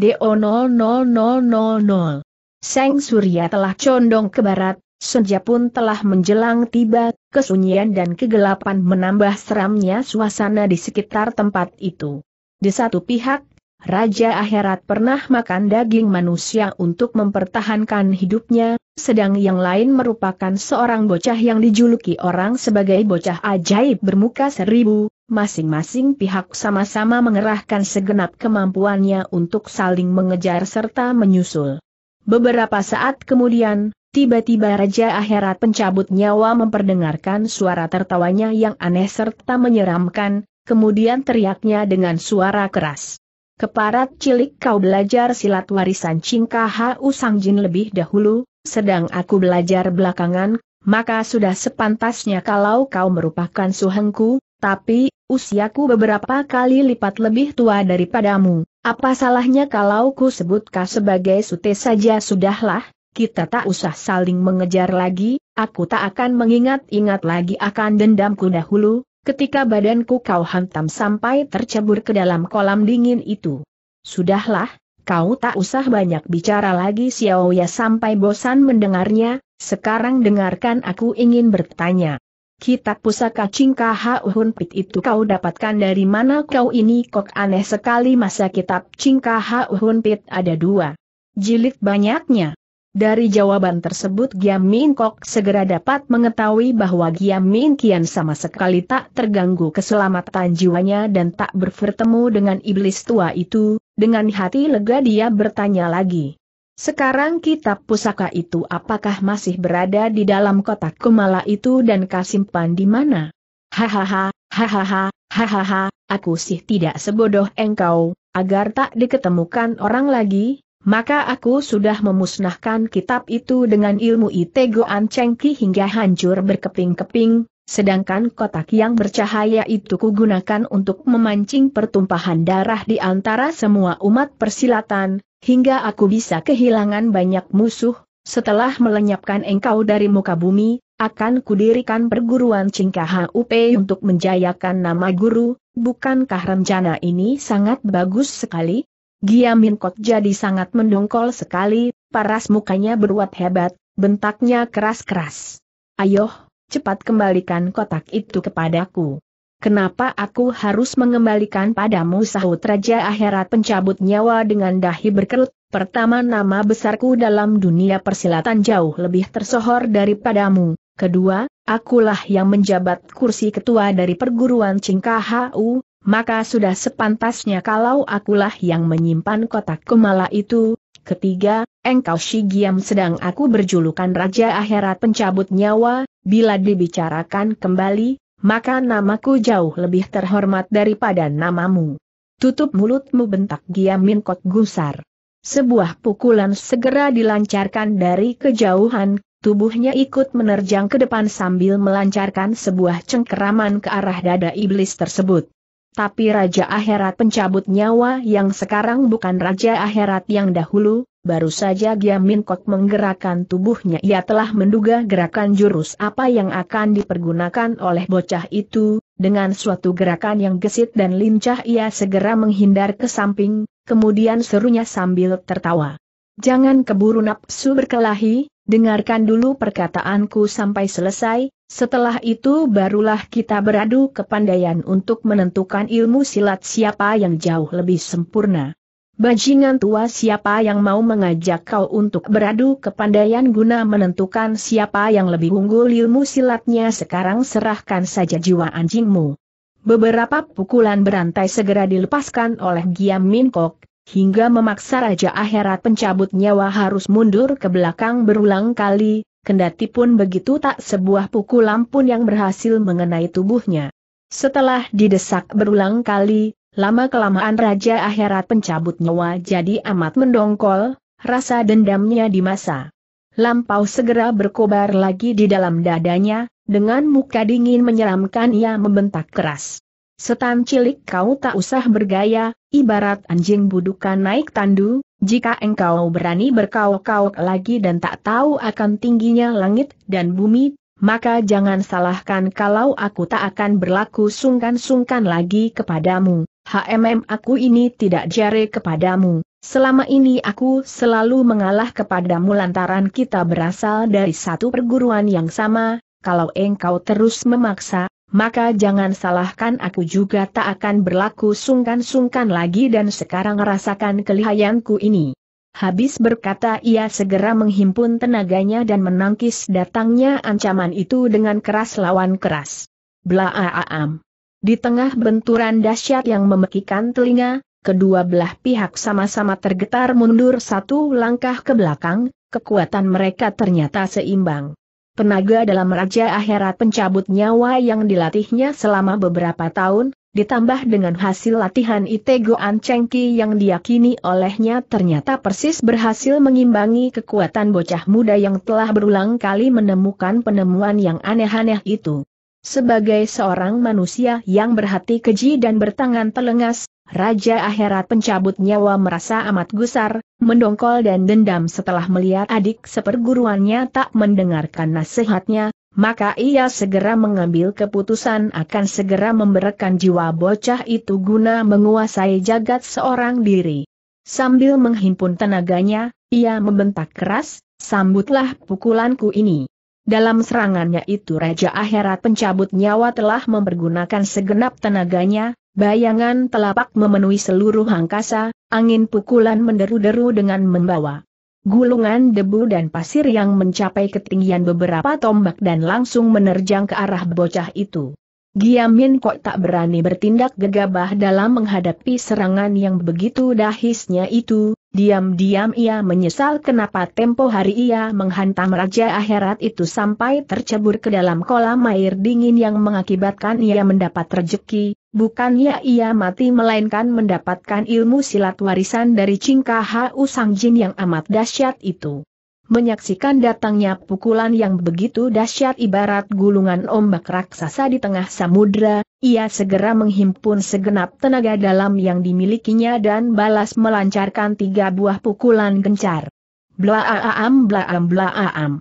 DO 000000 Seng Surya telah condong ke barat, senja pun telah menjelang tiba, kesunyian dan kegelapan menambah seramnya suasana di sekitar tempat itu. Di satu pihak, Raja Akhirat pernah makan daging manusia untuk mempertahankan hidupnya, sedang yang lain merupakan seorang bocah yang dijuluki orang sebagai bocah ajaib bermuka seribu, masing-masing pihak sama-sama mengerahkan segenap kemampuannya untuk saling mengejar serta menyusul. Beberapa saat kemudian, tiba-tiba Raja Akhirat pencabut nyawa memperdengarkan suara tertawanya yang aneh serta menyeramkan, kemudian teriaknya dengan suara keras. Keparat cilik kau belajar silat warisan Cingka Hau Jin lebih dahulu, sedang aku belajar belakangan, maka sudah sepantasnya kalau kau merupakan suhengku, tapi, usiaku beberapa kali lipat lebih tua daripadamu, apa salahnya kalau ku sebut kau sebagai sute saja sudahlah, kita tak usah saling mengejar lagi, aku tak akan mengingat-ingat lagi akan dendamku dahulu, ketika badanku kau hantam sampai tercebur ke dalam kolam dingin itu. Sudahlah, kau tak usah banyak bicara lagi Xiao Ya sampai bosan mendengarnya, sekarang dengarkan aku ingin bertanya. Kitab pusaka Cingka Hauhun Pit itu kau dapatkan dari mana kau ini kok aneh sekali masa kitab Cingka Hauhun Pit ada dua. Jilid banyaknya. Dari jawaban tersebut Giam Min Kok segera dapat mengetahui bahwa Giam Min Kian sama sekali tak terganggu keselamatan jiwanya dan tak bertemu dengan iblis tua itu, dengan hati lega dia bertanya lagi. Sekarang kitab pusaka itu apakah masih berada di dalam kotak kumala itu dan kasimpan di mana? Hahaha, hahaha, hahaha, aku sih tidak sebodoh engkau, agar tak diketemukan orang lagi, maka aku sudah memusnahkan kitab itu dengan ilmu Itego Ancengki hingga hancur berkeping-keping, sedangkan kotak yang bercahaya itu kugunakan untuk memancing pertumpahan darah di antara semua umat persilatan, hingga aku bisa kehilangan banyak musuh, setelah melenyapkan engkau dari muka bumi, akan kudirikan perguruan Cingkah UP untuk menjayakan nama guru, bukankah rencana ini sangat bagus sekali? Giamin Kot jadi sangat mendongkol sekali, paras mukanya beruat hebat, bentaknya keras-keras. Ayoh, cepat kembalikan kotak itu kepadaku. Kenapa aku harus mengembalikan padamu sahut Raja Akhirat pencabut nyawa dengan dahi berkerut, pertama nama besarku dalam dunia persilatan jauh lebih tersohor daripadamu, kedua, akulah yang menjabat kursi ketua dari perguruan Cingkahau, maka sudah sepantasnya kalau akulah yang menyimpan kotak kemala itu. Ketiga, engkau Shigiam sedang aku berjulukan Raja Akhirat Pencabut Nyawa, bila dibicarakan kembali, maka namaku jauh lebih terhormat daripada namamu. Tutup mulutmu bentak Giamin Kot Gusar. Sebuah pukulan segera dilancarkan dari kejauhan, tubuhnya ikut menerjang ke depan sambil melancarkan sebuah cengkeraman ke arah dada iblis tersebut. Tapi Raja Akhirat pencabut nyawa yang sekarang bukan Raja Akhirat yang dahulu, baru saja Giamin kok menggerakkan tubuhnya ia telah menduga gerakan jurus apa yang akan dipergunakan oleh bocah itu, dengan suatu gerakan yang gesit dan lincah ia segera menghindar ke samping, kemudian serunya sambil tertawa. Jangan keburu nafsu berkelahi, dengarkan dulu perkataanku sampai selesai, setelah itu barulah kita beradu kepandaian untuk menentukan ilmu silat siapa yang jauh lebih sempurna. Bajingan tua siapa yang mau mengajak kau untuk beradu kepandaian guna menentukan siapa yang lebih unggul ilmu silatnya sekarang serahkan saja jiwa anjingmu. Beberapa pukulan berantai segera dilepaskan oleh Giam Min Kok, hingga memaksa Raja Akhirat pencabut nyawa harus mundur ke belakang berulang kali, Kendati pun begitu tak sebuah pukulan pun yang berhasil mengenai tubuhnya. Setelah didesak berulang kali, lama-kelamaan Raja Akhirat pencabut nyawa jadi amat mendongkol, rasa dendamnya di masa. Lampau segera berkobar lagi di dalam dadanya, dengan muka dingin menyeramkan ia membentak keras. Setan cilik kau tak usah bergaya, ibarat anjing budukan naik tandu, jika engkau berani berkau-kau lagi dan tak tahu akan tingginya langit dan bumi, maka jangan salahkan kalau aku tak akan berlaku sungkan-sungkan lagi kepadamu. HMM aku ini tidak jare kepadamu. Selama ini aku selalu mengalah kepadamu lantaran kita berasal dari satu perguruan yang sama, kalau engkau terus memaksa, maka jangan salahkan aku juga tak akan berlaku sungkan-sungkan lagi dan sekarang rasakan kelihayanku ini. Habis berkata ia segera menghimpun tenaganya dan menangkis datangnya ancaman itu dengan keras lawan keras. Blaaam. Di tengah benturan dahsyat yang memekikan telinga, kedua belah pihak sama-sama tergetar mundur satu langkah ke belakang, kekuatan mereka ternyata seimbang tenaga dalam raja akhirat pencabut nyawa yang dilatihnya selama beberapa tahun, ditambah dengan hasil latihan Itego Ancengki yang diyakini olehnya ternyata persis berhasil mengimbangi kekuatan bocah muda yang telah berulang kali menemukan penemuan yang aneh-aneh itu. Sebagai seorang manusia yang berhati keji dan bertangan telengas, Raja akhirat pencabut nyawa merasa amat gusar, mendongkol dan dendam setelah melihat adik seperguruannya tak mendengarkan nasihatnya, maka ia segera mengambil keputusan akan segera memberikan jiwa bocah itu guna menguasai jagat seorang diri. Sambil menghimpun tenaganya, ia membentak keras, sambutlah pukulanku ini. Dalam serangannya itu Raja Akhirat pencabut nyawa telah mempergunakan segenap tenaganya, Bayangan telapak memenuhi seluruh angkasa, angin pukulan menderu-deru dengan membawa gulungan debu dan pasir yang mencapai ketinggian beberapa tombak dan langsung menerjang ke arah bocah itu. Giamin kok tak berani bertindak gegabah dalam menghadapi serangan yang begitu dahisnya itu, diam-diam ia menyesal kenapa tempo hari ia menghantam Raja Akhirat itu sampai tercebur ke dalam kolam air dingin yang mengakibatkan ia mendapat rejeki, Bukannya ia mati melainkan mendapatkan ilmu silat warisan dari Cingka Hau Sang Jin yang amat dahsyat itu. Menyaksikan datangnya pukulan yang begitu dahsyat ibarat gulungan ombak raksasa di tengah samudra, ia segera menghimpun segenap tenaga dalam yang dimilikinya dan balas melancarkan tiga buah pukulan gencar. Blaaam blaaam blaaam.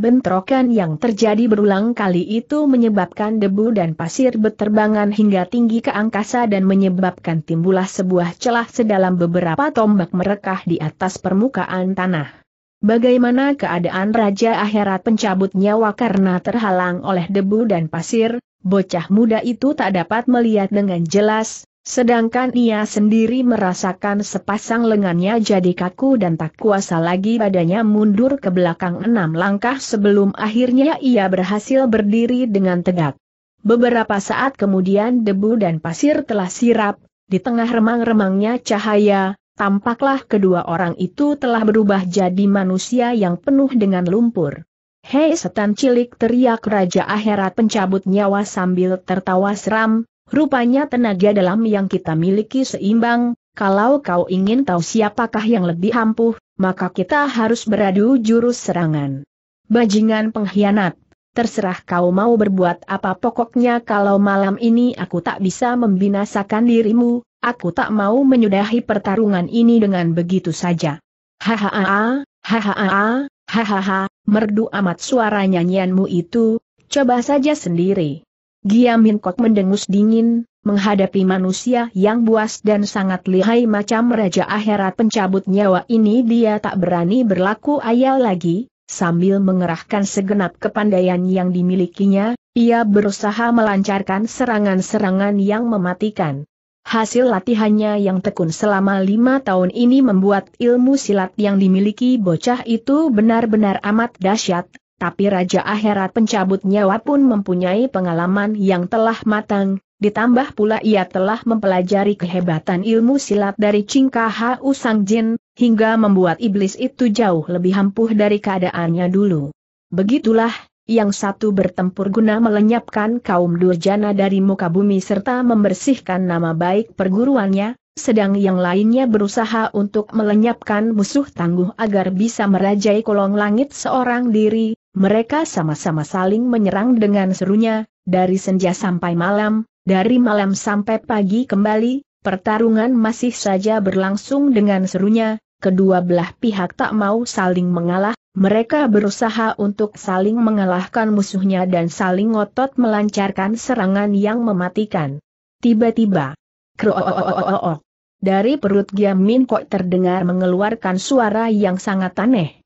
Bentrokan yang terjadi berulang kali itu menyebabkan debu dan pasir berterbangan hingga tinggi ke angkasa dan menyebabkan timbullah sebuah celah sedalam beberapa tombak merekah di atas permukaan tanah. Bagaimana keadaan Raja Akhirat pencabut nyawa karena terhalang oleh debu dan pasir, bocah muda itu tak dapat melihat dengan jelas, Sedangkan ia sendiri merasakan sepasang lengannya jadi kaku dan tak kuasa lagi badannya mundur ke belakang enam langkah sebelum akhirnya ia berhasil berdiri dengan tegak. Beberapa saat kemudian debu dan pasir telah sirap, di tengah remang-remangnya cahaya, tampaklah kedua orang itu telah berubah jadi manusia yang penuh dengan lumpur. Hei setan cilik teriak Raja Akhirat pencabut nyawa sambil tertawa seram, Rupanya tenaga dalam yang kita miliki seimbang, kalau kau ingin tahu siapakah yang lebih ampuh, maka kita harus beradu jurus serangan. Bajingan pengkhianat, terserah kau mau berbuat apa pokoknya kalau malam ini aku tak bisa membinasakan dirimu, aku tak mau menyudahi pertarungan ini dengan begitu saja. Hahaha, hahaha, hahaha, merdu amat suara nyanyianmu itu, coba saja sendiri. Giam Hinkok mendengus dingin, menghadapi manusia yang buas dan sangat lihai macam Raja Akhirat pencabut nyawa ini dia tak berani berlaku ayal lagi, sambil mengerahkan segenap kepandaian yang dimilikinya, ia berusaha melancarkan serangan-serangan yang mematikan. Hasil latihannya yang tekun selama lima tahun ini membuat ilmu silat yang dimiliki bocah itu benar-benar amat dahsyat, tapi Raja Akhirat pencabut nyawa pun mempunyai pengalaman yang telah matang, ditambah pula ia telah mempelajari kehebatan ilmu silat dari Cingka Hau Sang Jin, hingga membuat iblis itu jauh lebih ampuh dari keadaannya dulu. Begitulah, yang satu bertempur guna melenyapkan kaum durjana dari muka bumi serta membersihkan nama baik perguruannya, sedang yang lainnya berusaha untuk melenyapkan musuh tangguh agar bisa merajai kolong langit seorang diri, mereka sama-sama saling menyerang dengan serunya, dari senja sampai malam, dari malam sampai pagi kembali, pertarungan masih saja berlangsung dengan serunya, kedua belah pihak tak mau saling mengalah, mereka berusaha untuk saling mengalahkan musuhnya dan saling ngotot melancarkan serangan yang mematikan. Tiba-tiba, kro-o-o-o-o-o-o, dari perut Giam Min Kok terdengar mengeluarkan suara yang sangat aneh.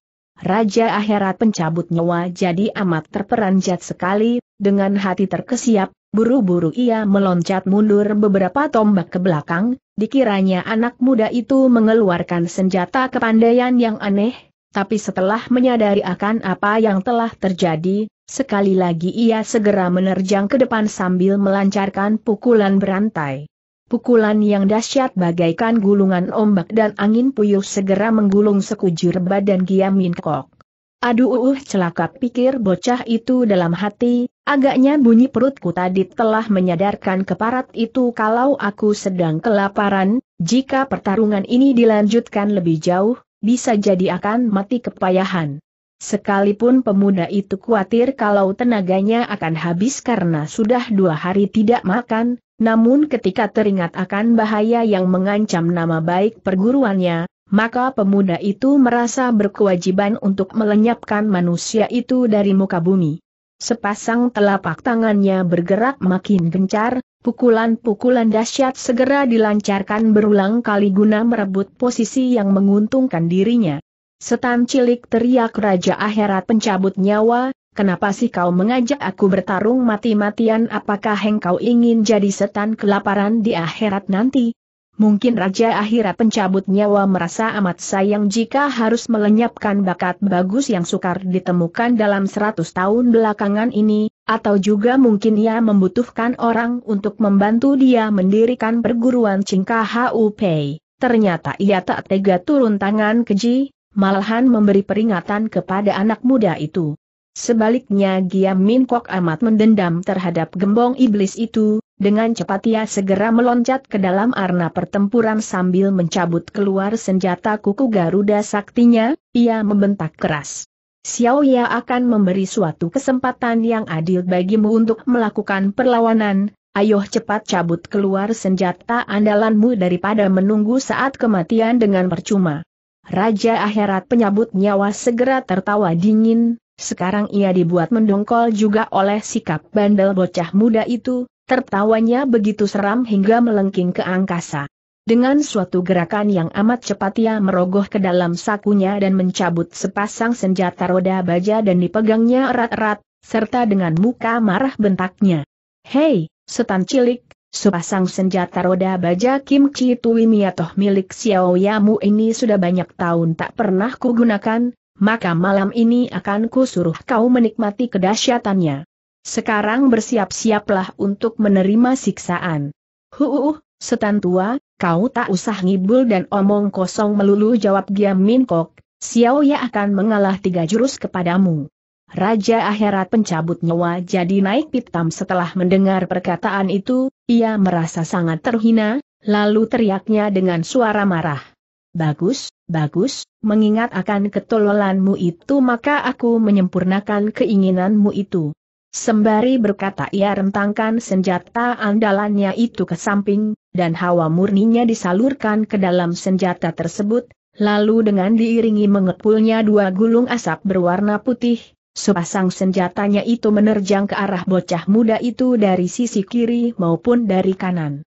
Raja akhirat pencabut nyawa jadi amat terperanjat sekali, dengan hati terkesiap, buru-buru ia meloncat mundur beberapa tombak ke belakang, dikiranya anak muda itu mengeluarkan senjata kepandaian yang aneh, tapi setelah menyadari akan apa yang telah terjadi, sekali lagi ia segera menerjang ke depan sambil melancarkan pukulan berantai. Pukulan yang dahsyat bagaikan gulungan ombak dan angin puyuh segera menggulung sekujur badan Giam Min Kok. Aduh uh, uh celaka pikir bocah itu dalam hati, agaknya bunyi perutku tadi telah menyadarkan keparat itu kalau aku sedang kelaparan, jika pertarungan ini dilanjutkan lebih jauh, bisa jadi akan mati kepayahan. Sekalipun pemuda itu khawatir kalau tenaganya akan habis karena sudah dua hari tidak makan, namun ketika teringat akan bahaya yang mengancam nama baik perguruannya, maka pemuda itu merasa berkewajiban untuk melenyapkan manusia itu dari muka bumi. Sepasang telapak tangannya bergerak makin gencar, pukulan-pukulan dahsyat segera dilancarkan berulang kali guna merebut posisi yang menguntungkan dirinya. Setan cilik teriak Raja Akhirat pencabut nyawa, Kenapa sih kau mengajak aku bertarung mati-matian apakah engkau ingin jadi setan kelaparan di akhirat nanti? Mungkin Raja Akhirat pencabut nyawa merasa amat sayang jika harus melenyapkan bakat bagus yang sukar ditemukan dalam 100 tahun belakangan ini, atau juga mungkin ia membutuhkan orang untuk membantu dia mendirikan perguruan Cingka HUP. Ternyata ia tak tega turun tangan keji, malahan memberi peringatan kepada anak muda itu. Sebaliknya Giam Min Kok amat mendendam terhadap gembong iblis itu, dengan cepat ia segera meloncat ke dalam arena pertempuran sambil mencabut keluar senjata kuku Garuda saktinya, ia membentak keras. Xiao Ya akan memberi suatu kesempatan yang adil bagimu untuk melakukan perlawanan, ayo cepat cabut keluar senjata andalanmu daripada menunggu saat kematian dengan percuma. Raja akhirat penyabut nyawa segera tertawa dingin, sekarang ia dibuat mendongkol juga oleh sikap bandel bocah muda itu, tertawanya begitu seram hingga melengking ke angkasa. Dengan suatu gerakan yang amat cepat ia merogoh ke dalam sakunya dan mencabut sepasang senjata roda baja dan dipegangnya erat-erat, serta dengan muka marah bentaknya. Hei, setan cilik, sepasang senjata roda baja Kim Chi Tui Miatoh milik Xiao Yamu ini sudah banyak tahun tak pernah kugunakan, maka malam ini akan kusuruh kau menikmati kedahsyatannya. Sekarang bersiap-siaplah untuk menerima siksaan. Huuuh, setan tua, kau tak usah ngibul dan omong kosong melulu jawab Giam Min Kok, Xiao Ya akan mengalah tiga jurus kepadamu. Raja akhirat pencabut nyawa jadi naik pitam setelah mendengar perkataan itu, ia merasa sangat terhina, lalu teriaknya dengan suara marah. Bagus, Bagus, mengingat akan ketololanmu itu maka aku menyempurnakan keinginanmu itu. Sembari berkata ia rentangkan senjata andalannya itu ke samping, dan hawa murninya disalurkan ke dalam senjata tersebut, lalu dengan diiringi mengepulnya dua gulung asap berwarna putih, sepasang senjatanya itu menerjang ke arah bocah muda itu dari sisi kiri maupun dari kanan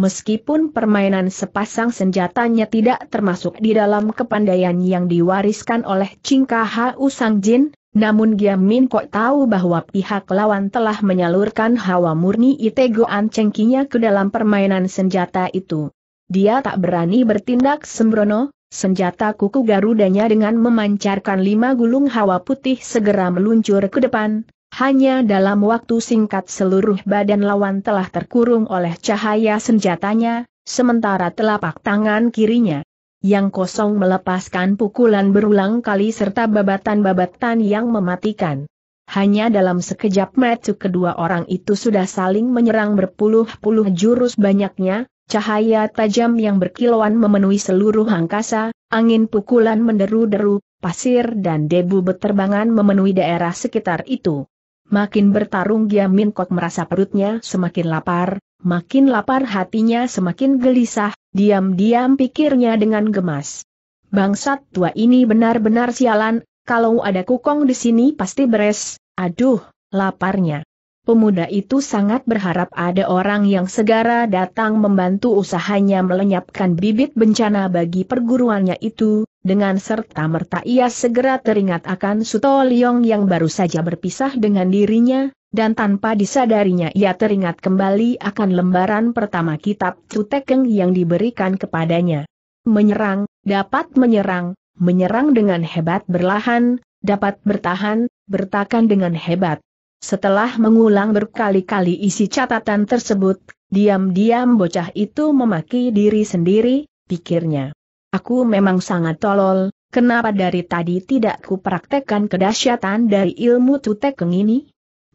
meskipun permainan sepasang senjatanya tidak termasuk di dalam kepandaian yang diwariskan oleh Cingka Hau Sang Jin, namun Giam Min Kok tahu bahwa pihak lawan telah menyalurkan hawa murni Itegoan cengkinya ke dalam permainan senjata itu. Dia tak berani bertindak sembrono, senjata kuku garudanya dengan memancarkan lima gulung hawa putih segera meluncur ke depan, hanya dalam waktu singkat seluruh badan lawan telah terkurung oleh cahaya senjatanya, sementara telapak tangan kirinya yang kosong melepaskan pukulan berulang kali serta babatan-babatan yang mematikan. Hanya dalam sekejap mata kedua orang itu sudah saling menyerang berpuluh-puluh jurus banyaknya, cahaya tajam yang berkilauan memenuhi seluruh angkasa, angin pukulan menderu-deru, pasir dan debu beterbangan memenuhi daerah sekitar itu. Makin bertarung Min Kok merasa perutnya semakin lapar, makin lapar hatinya semakin gelisah, diam-diam pikirnya dengan gemas. Bangsat tua ini benar-benar sialan, kalau ada kukong di sini pasti beres, aduh, laparnya. Pemuda itu sangat berharap ada orang yang segera datang membantu usahanya melenyapkan bibit bencana bagi perguruannya itu, dengan serta-merta ia segera teringat akan Suto Liong yang baru saja berpisah dengan dirinya, dan tanpa disadarinya ia teringat kembali akan lembaran pertama kitab Cutekeng yang diberikan kepadanya. Menyerang, dapat menyerang, menyerang dengan hebat berlahan, dapat bertahan, bertakan dengan hebat. Setelah mengulang berkali-kali isi catatan tersebut, diam-diam bocah itu memaki diri sendiri, pikirnya. Aku memang sangat tolol, kenapa dari tadi tidak kupraktekkan kedahsyatan dari ilmu tutekeng ini?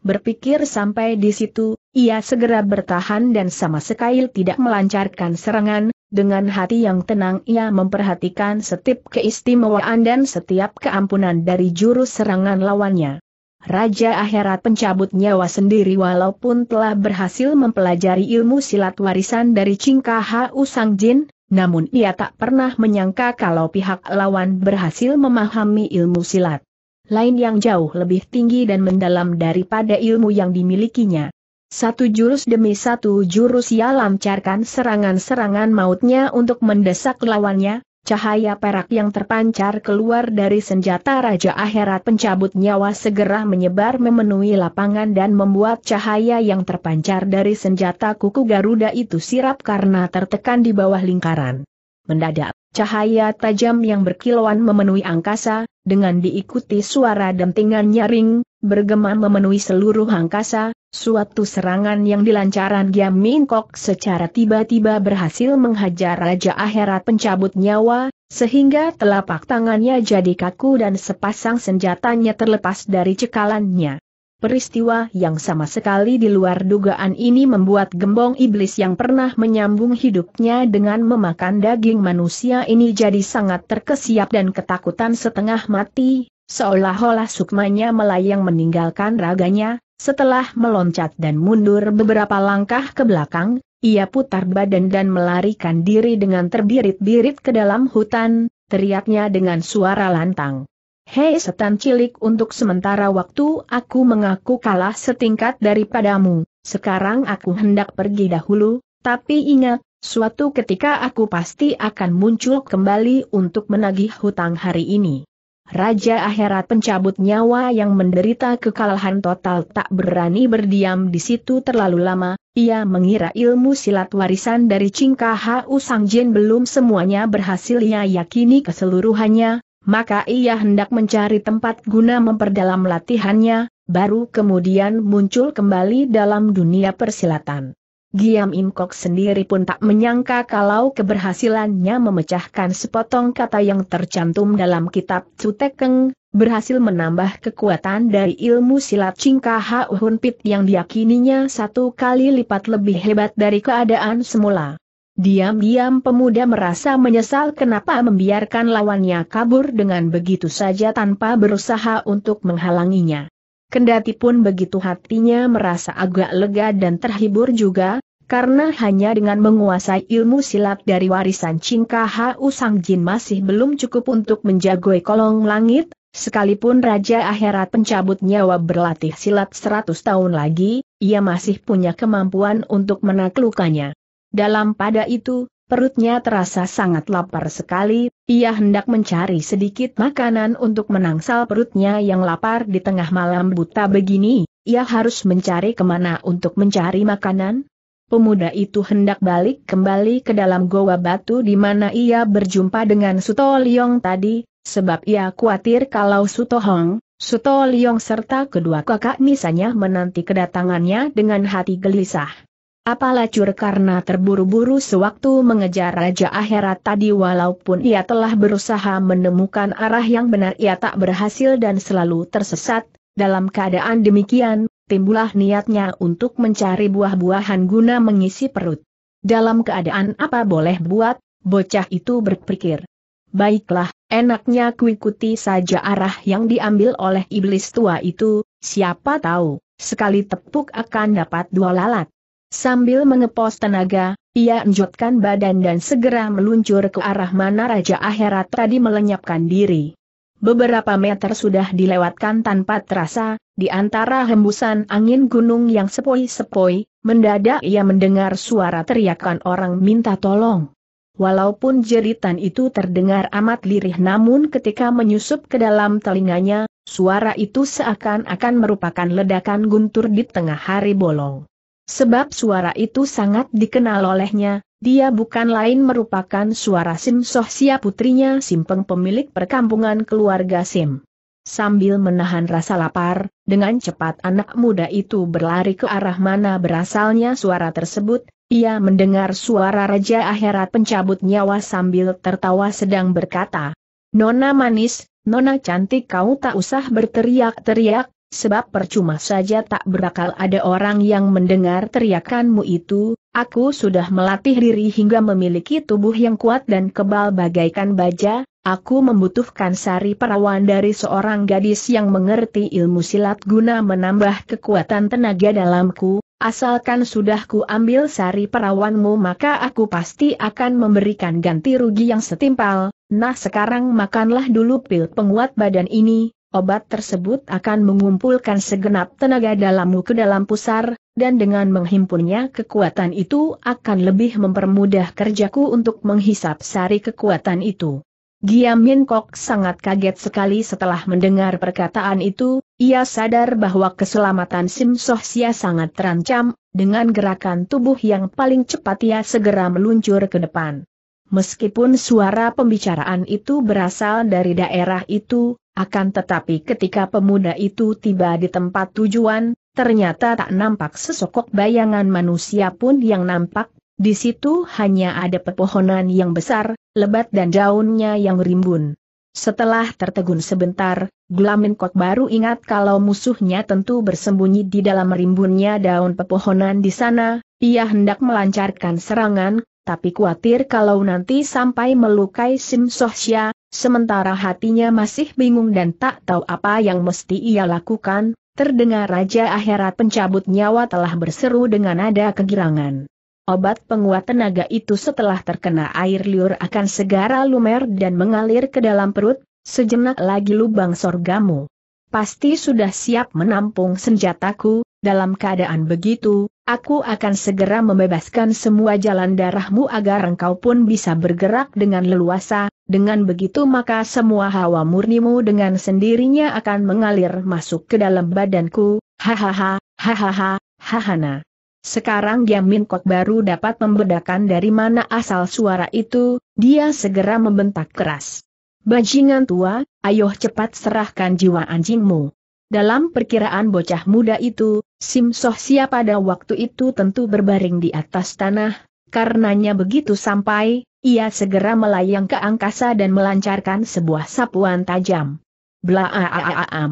Berpikir sampai di situ, ia segera bertahan dan sama sekali tidak melancarkan serangan, dengan hati yang tenang ia memperhatikan setiap keistimewaan dan setiap keampunan dari jurus serangan lawannya. Raja akhirat pencabut nyawa sendiri walaupun telah berhasil mempelajari ilmu silat warisan dari Cingkaha Usang Jin, namun ia tak pernah menyangka kalau pihak lawan berhasil memahami ilmu silat. Lain yang jauh lebih tinggi dan mendalam daripada ilmu yang dimilikinya. Satu jurus demi satu jurus ia lancarkan serangan-serangan mautnya untuk mendesak lawannya, Cahaya perak yang terpancar keluar dari senjata Raja Akhirat pencabut nyawa segera menyebar memenuhi lapangan dan membuat cahaya yang terpancar dari senjata kuku Garuda itu sirap karena tertekan di bawah lingkaran. Mendadak, cahaya tajam yang berkilauan memenuhi angkasa, dengan diikuti suara dentingan nyaring, bergema memenuhi seluruh angkasa, Suatu serangan yang dilancarkan Giam Min Kok secara tiba-tiba berhasil menghajar Raja Akhirat pencabut nyawa, sehingga telapak tangannya jadi kaku dan sepasang senjatanya terlepas dari cekalannya. Peristiwa yang sama sekali di luar dugaan ini membuat gembong iblis yang pernah menyambung hidupnya dengan memakan daging manusia ini jadi sangat terkesiap dan ketakutan setengah mati, seolah-olah sukmanya melayang meninggalkan raganya, setelah meloncat dan mundur beberapa langkah ke belakang, ia putar badan dan melarikan diri dengan terbirit-birit ke dalam hutan, teriaknya dengan suara lantang. Hei setan cilik untuk sementara waktu aku mengaku kalah setingkat daripadamu, sekarang aku hendak pergi dahulu, tapi ingat, suatu ketika aku pasti akan muncul kembali untuk menagih hutang hari ini. Raja akhirat pencabut nyawa yang menderita kekalahan total tak berani berdiam di situ terlalu lama, ia mengira ilmu silat warisan dari Cingka Hau Sang Jin belum semuanya berhasil ia yakini keseluruhannya, maka ia hendak mencari tempat guna memperdalam latihannya, baru kemudian muncul kembali dalam dunia persilatan. Giam Imkok sendiri pun tak menyangka kalau keberhasilannya memecahkan sepotong kata yang tercantum dalam kitab Cutekeng, berhasil menambah kekuatan dari ilmu silat Cingka Hauhun Pit yang diyakininya satu kali lipat lebih hebat dari keadaan semula. Diam-diam pemuda merasa menyesal kenapa membiarkan lawannya kabur dengan begitu saja tanpa berusaha untuk menghalanginya. Kendati pun begitu hatinya merasa agak lega dan terhibur juga, karena hanya dengan menguasai ilmu silat dari warisan Cingka Hau Sang Jin masih belum cukup untuk menjagoi kolong langit, sekalipun Raja Akhirat pencabut nyawa berlatih silat 100 tahun lagi, ia masih punya kemampuan untuk menaklukannya. Dalam pada itu, Perutnya terasa sangat lapar sekali, ia hendak mencari sedikit makanan untuk menangsal perutnya yang lapar di tengah malam buta begini, ia harus mencari kemana untuk mencari makanan? Pemuda itu hendak balik kembali ke dalam goa batu di mana ia berjumpa dengan Suto Liong tadi, sebab ia khawatir kalau Suto Hong, Suto Liong serta kedua kakak misalnya menanti kedatangannya dengan hati gelisah. Apa lacur karena terburu-buru sewaktu mengejar Raja Akhirat tadi walaupun ia telah berusaha menemukan arah yang benar ia tak berhasil dan selalu tersesat, dalam keadaan demikian, timbullah niatnya untuk mencari buah-buahan guna mengisi perut. Dalam keadaan apa boleh buat, bocah itu berpikir. Baiklah, enaknya kuikuti saja arah yang diambil oleh iblis tua itu, siapa tahu, sekali tepuk akan dapat dua lalat. Sambil mengepos tenaga, ia enjutkan badan dan segera meluncur ke arah mana Raja Akhirat tadi melenyapkan diri. Beberapa meter sudah dilewatkan tanpa terasa, di antara hembusan angin gunung yang sepoi-sepoi, mendadak ia mendengar suara teriakan orang minta tolong. Walaupun jeritan itu terdengar amat lirih namun ketika menyusup ke dalam telinganya, suara itu seakan-akan merupakan ledakan guntur di tengah hari bolong. Sebab suara itu sangat dikenal olehnya, dia bukan lain merupakan suara Sim Soh Sia putrinya Simpeng pemilik perkampungan keluarga Sim. Sambil menahan rasa lapar, dengan cepat anak muda itu berlari ke arah mana berasalnya suara tersebut, ia mendengar suara Raja Akhirat pencabut nyawa sambil tertawa sedang berkata, Nona manis, Nona cantik kau tak usah berteriak-teriak, sebab percuma saja tak berakal ada orang yang mendengar teriakanmu itu, aku sudah melatih diri hingga memiliki tubuh yang kuat dan kebal bagaikan baja, aku membutuhkan sari perawan dari seorang gadis yang mengerti ilmu silat guna menambah kekuatan tenaga dalamku, Asalkan sudah ku ambil sari perawanmu maka aku pasti akan memberikan ganti rugi yang setimpal, nah sekarang makanlah dulu pil penguat badan ini, obat tersebut akan mengumpulkan segenap tenaga dalammu ke dalam pusar, dan dengan menghimpunnya kekuatan itu akan lebih mempermudah kerjaku untuk menghisap sari kekuatan itu. Giam Min Kok sangat kaget sekali setelah mendengar perkataan itu, ia sadar bahwa keselamatan Sim Soh Sia sangat terancam, dengan gerakan tubuh yang paling cepat ia segera meluncur ke depan. Meskipun suara pembicaraan itu berasal dari daerah itu, akan tetapi ketika pemuda itu tiba di tempat tujuan, ternyata tak nampak sesokok bayangan manusia pun yang nampak, di situ hanya ada pepohonan yang besar, lebat dan daunnya yang rimbun. Setelah tertegun sebentar, Glamin Glaminkot baru ingat kalau musuhnya tentu bersembunyi di dalam rimbunnya daun pepohonan di sana, ia hendak melancarkan serangan, tapi khawatir kalau nanti sampai melukai Sim Sohsya, Sementara hatinya masih bingung dan tak tahu apa yang mesti ia lakukan, terdengar Raja Akhirat pencabut nyawa telah berseru dengan nada kegirangan. Obat penguat tenaga itu setelah terkena air liur akan segera lumer dan mengalir ke dalam perut, sejenak lagi lubang sorgamu. Pasti sudah siap menampung senjataku, dalam keadaan begitu, Aku akan segera membebaskan semua jalan darahmu agar engkau pun bisa bergerak dengan leluasa, dengan begitu maka semua hawa murnimu dengan sendirinya akan mengalir masuk ke dalam badanku, hahaha, hahaha, hahana. Sekarang Yamin Kok baru dapat membedakan dari mana asal suara itu, dia segera membentak keras. Bajingan tua, ayo cepat serahkan jiwa anjingmu. Dalam perkiraan bocah muda itu, Sim Soh Sia pada waktu itu tentu berbaring di atas tanah, karenanya begitu sampai, ia segera melayang ke angkasa dan melancarkan sebuah sapuan tajam. am.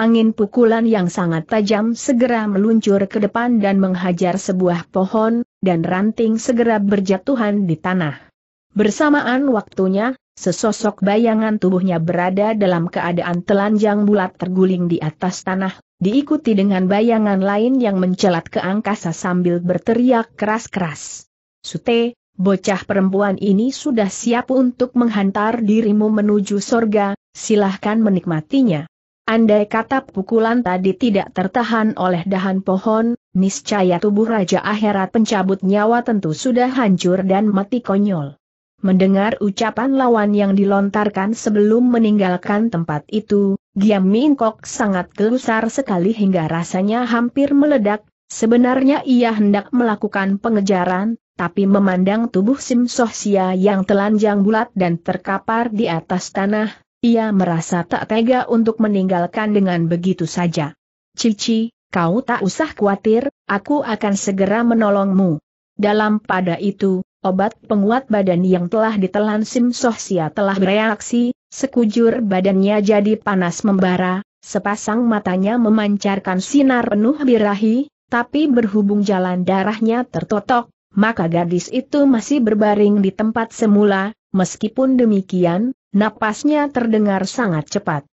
Angin pukulan yang sangat tajam segera meluncur ke depan dan menghajar sebuah pohon, dan ranting segera berjatuhan di tanah. Bersamaan waktunya, Sesosok bayangan tubuhnya berada dalam keadaan telanjang bulat terguling di atas tanah, diikuti dengan bayangan lain yang mencelat ke angkasa sambil berteriak keras-keras. Sute, bocah perempuan ini sudah siap untuk menghantar dirimu menuju sorga, silahkan menikmatinya. Andai kata pukulan tadi tidak tertahan oleh dahan pohon, niscaya tubuh Raja Akhirat pencabut nyawa tentu sudah hancur dan mati konyol. Mendengar ucapan lawan yang dilontarkan sebelum meninggalkan tempat itu, Giam Mingkok sangat gelusar sekali hingga rasanya hampir meledak, sebenarnya ia hendak melakukan pengejaran, tapi memandang tubuh Sim Sohsia yang telanjang bulat dan terkapar di atas tanah, ia merasa tak tega untuk meninggalkan dengan begitu saja. Cici, kau tak usah khawatir, aku akan segera menolongmu. Dalam pada itu, Obat penguat badan yang telah ditelan Sim Sohsia telah bereaksi, sekujur badannya jadi panas membara, sepasang matanya memancarkan sinar penuh birahi, tapi berhubung jalan darahnya tertotok, maka gadis itu masih berbaring di tempat semula, meskipun demikian, napasnya terdengar sangat cepat.